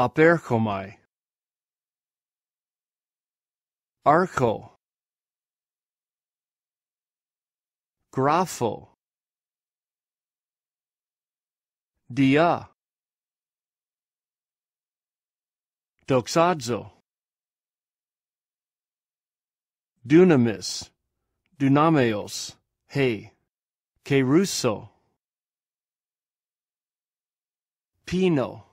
Απέρχομαι. Arco. Grafo. Dia. Doxazo. Dunamis. Dunameos. Hey. Caruso. Pino.